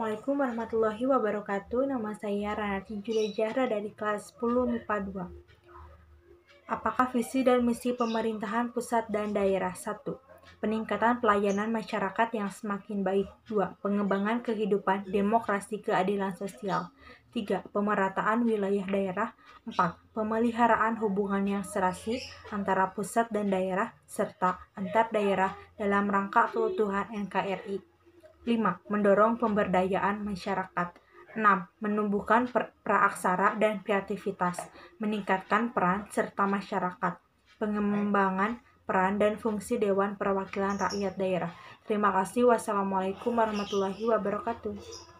Assalamualaikum warahmatullahi wabarakatuh. Nama saya Rana Julia Jahra dari kelas 10 MIPA 2. Apakah visi dan misi pemerintahan pusat dan daerah? 1. Peningkatan pelayanan masyarakat yang semakin baik. 2. Pengembangan kehidupan, demokrasi, keadilan sosial. 3. Pemerataan wilayah daerah. 4. Pemeliharaan hubungan yang serasi antara pusat dan daerah serta antar daerah dalam rangka keutuhan NKRI. 5. Mendorong pemberdayaan masyarakat. 6. Menumbuhkan praaksara dan kreativitas, meningkatkan peran serta masyarakat, pengembangan peran dan fungsi Dewan Perwakilan Rakyat Daerah. Terima kasih. Wassalamualaikum warahmatullahi wabarakatuh.